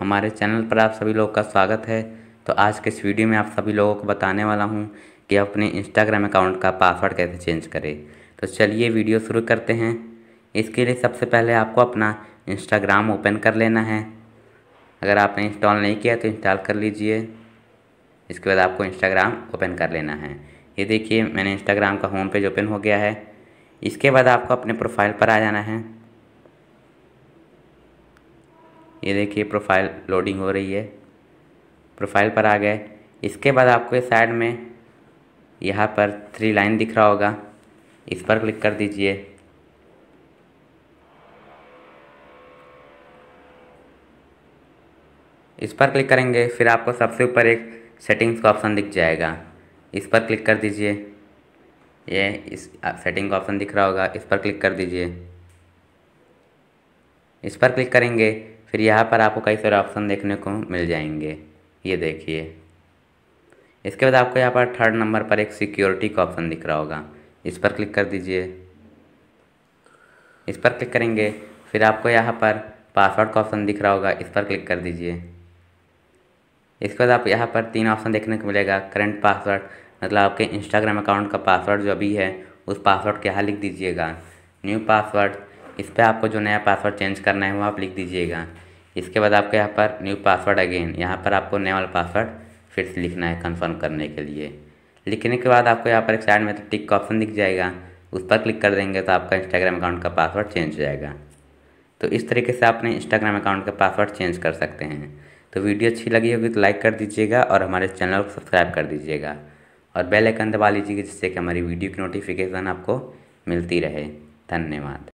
हमारे चैनल पर आप सभी लोगों का स्वागत है तो आज के इस वीडियो में आप सभी लोगों को बताने वाला हूँ कि अपने इंस्टाग्राम अकाउंट का पासवर्ड कैसे चेंज करें तो चलिए वीडियो शुरू करते हैं इसके लिए सबसे पहले आपको अपना इंस्टाग्राम ओपन कर लेना है अगर आपने इंस्टॉल नहीं किया तो इंस्टॉल कर लीजिए इसके बाद आपको इंस्टाग्राम ओपन कर लेना है ये देखिए मैंने इंस्टाग्राम का होम पेज ओपन हो गया है इसके बाद आपको अपने प्रोफाइल पर आ जाना है ये देखिए प्रोफाइल लोडिंग हो रही है प्रोफाइल पर आ गए इसके बाद आपको साइड में यहाँ पर थ्री लाइन दिख रहा होगा इस पर क्लिक कर दीजिए इस पर क्लिक करेंगे फिर आपको सबसे ऊपर एक सेटिंग्स का ऑप्शन दिख जाएगा इस पर क्लिक कर दीजिए ये इस सेटिंग का ऑप्शन दिख रहा होगा इस पर क्लिक कर दीजिए इस पर क्लिक करेंगे फिर यहाँ पर आपको कई सारे ऑप्शन देखने को मिल जाएंगे ये देखिए इसके बाद आपको यहाँ पर थर्ड नंबर पर एक सिक्योरिटी का ऑप्शन दिख रहा होगा इस पर क्लिक कर दीजिए इस पर क्लिक करेंगे फिर आपको यहाँ पर पासवर्ड का ऑप्शन दिख रहा होगा इस पर क्लिक कर दीजिए इसके बाद आप यहाँ पर तीन ऑप्शन देखने को मिलेगा करंट पासवर्ड मतलब आपके इंस्टाग्राम अकाउंट का पासवर्ड जो अभी है उस पासवर्ड के यहाँ लिख दीजिएगा न्यू पासवर्ड इस पर आपको जो नया पासवर्ड चेंज करना है वो आप लिख दीजिएगा इसके बाद आपको यहाँ पर न्यू पासवर्ड अगेन यहाँ पर आपको नया वाला पासवर्ड फिर से लिखना है कन्फर्म करने के लिए लिखने के बाद आपको यहाँ पर एक साइड में तो टिक का ऑप्शन दिख जाएगा उस पर क्लिक कर देंगे तो आपका इंस्टाग्राम अकाउंट का पासवर्ड चेंज हो जाएगा तो इस तरीके से आपने इंस्टाग्राम अकाउंट का पासवर्ड चेंज कर सकते हैं तो वीडियो अच्छी लगी होगी तो लाइक कर दीजिएगा और हमारे चैनल को सब्सक्राइब कर दीजिएगा और बेल आइकन दबा लीजिएगा जिससे कि हमारी वीडियो की नोटिफिकेशन आपको मिलती रहे धन्यवाद